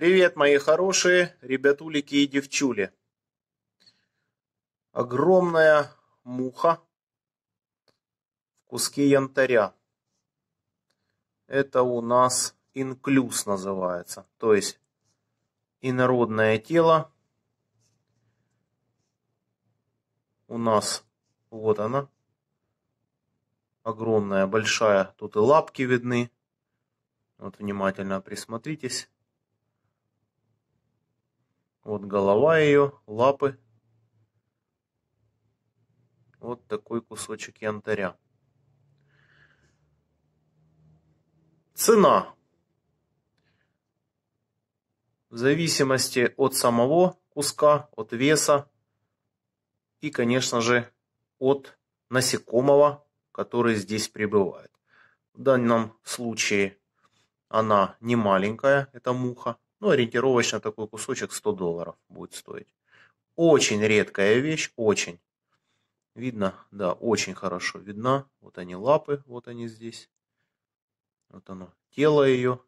Привет, мои хорошие ребятулики и девчули. Огромная муха в куске янтаря. Это у нас инклюз называется, то есть инородное тело. У нас вот она, огромная, большая, тут и лапки видны. Вот внимательно присмотритесь. Вот голова ее, лапы. Вот такой кусочек янтаря. Цена. В зависимости от самого куска, от веса и, конечно же, от насекомого, который здесь пребывает. В данном случае она не маленькая, это муха, ну, ориентировочно такой кусочек 100 долларов будет стоить. Очень редкая вещь, очень. Видно, да, очень хорошо видно. Вот они лапы, вот они здесь. Вот оно, тело ее,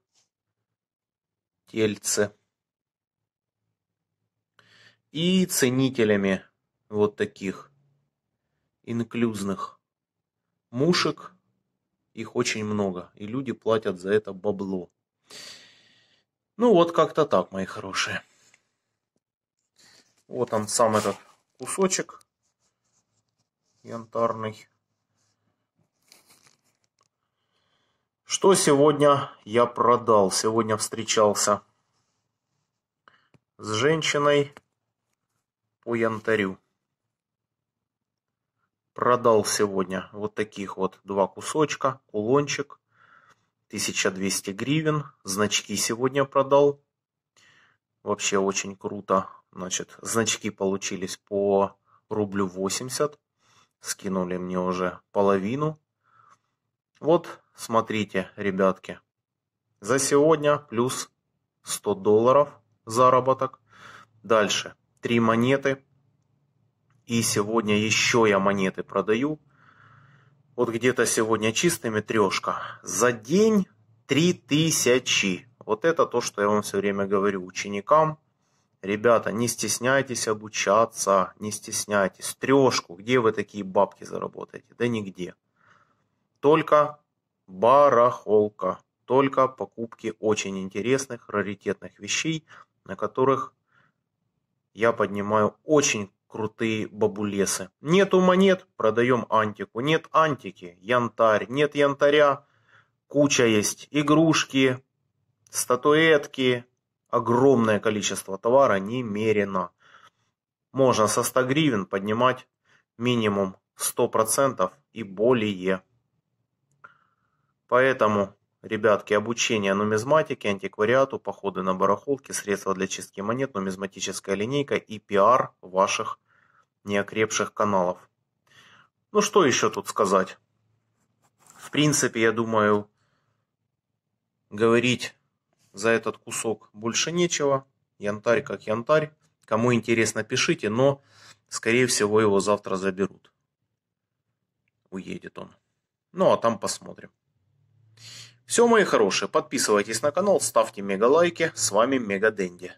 тельце. И ценителями вот таких инклюзных мушек их очень много. И люди платят за это бабло. Ну вот как-то так, мои хорошие. Вот он сам этот кусочек янтарный. Что сегодня я продал? Сегодня встречался с женщиной по янтарю. Продал сегодня вот таких вот два кусочка, кулончик 1200 гривен. Значки сегодня продал. Вообще очень круто. Значит, значки получились по рублю 80. Скинули мне уже половину. Вот, смотрите, ребятки. За сегодня плюс 100 долларов заработок. Дальше. Три монеты. И сегодня еще я монеты продаю. Вот где-то сегодня чистыми трешка. За день три тысячи. Вот это то, что я вам все время говорю ученикам. Ребята, не стесняйтесь обучаться, не стесняйтесь. Трешку, где вы такие бабки заработаете? Да нигде. Только барахолка, только покупки очень интересных, раритетных вещей, на которых я поднимаю очень крутые бабулесы. Нету монет, продаем антику. Нет антики, янтарь. Нет янтаря, куча есть. Игрушки, статуэтки. Огромное количество товара немерено. Можно со 100 гривен поднимать минимум 100% и более. Поэтому, ребятки, обучение нумизматике, антиквариату, походы на барахолки, средства для чистки монет, нумизматическая линейка и пиар ваших неокрепших каналов. Ну что еще тут сказать? В принципе, я думаю, говорить за этот кусок больше нечего. Янтарь как янтарь. Кому интересно, пишите, но, скорее всего, его завтра заберут. Уедет он. Ну, а там посмотрим. Все, мои хорошие, подписывайтесь на канал, ставьте мега лайки. С вами Мега Дэнди.